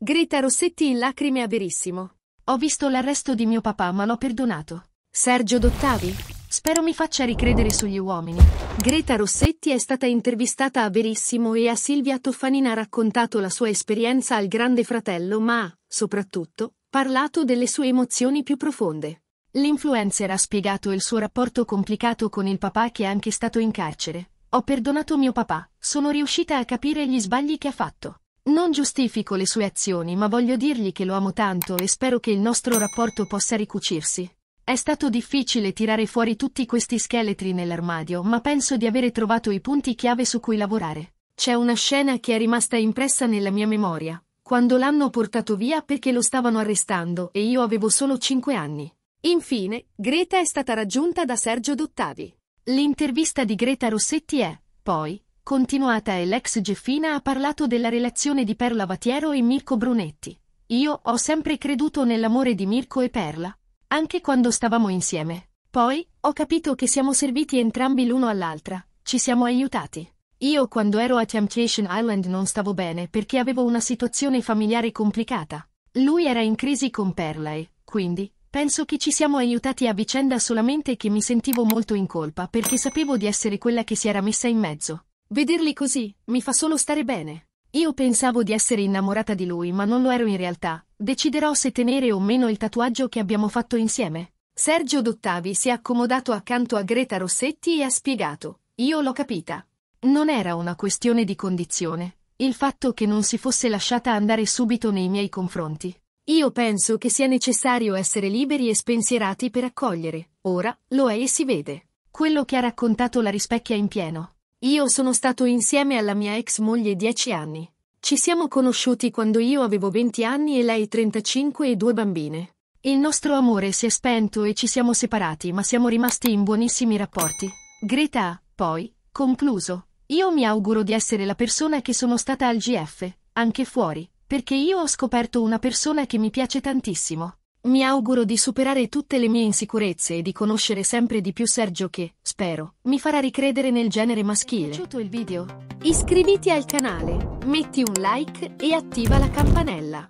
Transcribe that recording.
Greta Rossetti in lacrime a Verissimo. Ho visto l'arresto di mio papà ma l'ho perdonato. Sergio Dottavi? Spero mi faccia ricredere sugli uomini. Greta Rossetti è stata intervistata a Verissimo e a Silvia Toffanina ha raccontato la sua esperienza al grande fratello ma ha, soprattutto, parlato delle sue emozioni più profonde. L'influencer ha spiegato il suo rapporto complicato con il papà che è anche stato in carcere. Ho perdonato mio papà, sono riuscita a capire gli sbagli che ha fatto. Non giustifico le sue azioni ma voglio dirgli che lo amo tanto e spero che il nostro rapporto possa ricucirsi. È stato difficile tirare fuori tutti questi scheletri nell'armadio ma penso di avere trovato i punti chiave su cui lavorare. C'è una scena che è rimasta impressa nella mia memoria, quando l'hanno portato via perché lo stavano arrestando e io avevo solo 5 anni. Infine, Greta è stata raggiunta da Sergio Dottavi. L'intervista di Greta Rossetti è, poi, continuata e l'ex Geffina ha parlato della relazione di Perla Vatiero e Mirko Brunetti. Io ho sempre creduto nell'amore di Mirko e Perla, anche quando stavamo insieme. Poi, ho capito che siamo serviti entrambi l'uno all'altra, ci siamo aiutati. Io quando ero a Temptation Island non stavo bene perché avevo una situazione familiare complicata. Lui era in crisi con Perla e, quindi, penso che ci siamo aiutati a vicenda solamente che mi sentivo molto in colpa perché sapevo di essere quella che si era messa in mezzo. Vederli così mi fa solo stare bene. Io pensavo di essere innamorata di lui ma non lo ero in realtà. Deciderò se tenere o meno il tatuaggio che abbiamo fatto insieme. Sergio Dottavi si è accomodato accanto a Greta Rossetti e ha spiegato. Io l'ho capita. Non era una questione di condizione. Il fatto che non si fosse lasciata andare subito nei miei confronti. Io penso che sia necessario essere liberi e spensierati per accogliere. Ora lo è e si vede. Quello che ha raccontato la rispecchia in pieno. Io sono stato insieme alla mia ex moglie dieci anni. Ci siamo conosciuti quando io avevo 20 anni e lei 35 e due bambine. Il nostro amore si è spento e ci siamo separati, ma siamo rimasti in buonissimi rapporti. Greta, poi, concluso. Io mi auguro di essere la persona che sono stata al GF, anche fuori, perché io ho scoperto una persona che mi piace tantissimo. Mi auguro di superare tutte le mie insicurezze e di conoscere sempre di più Sergio che, spero, mi farà ricredere nel genere maschile. Ti è piaciuto il video? Iscriviti al canale, metti un like e attiva la campanella.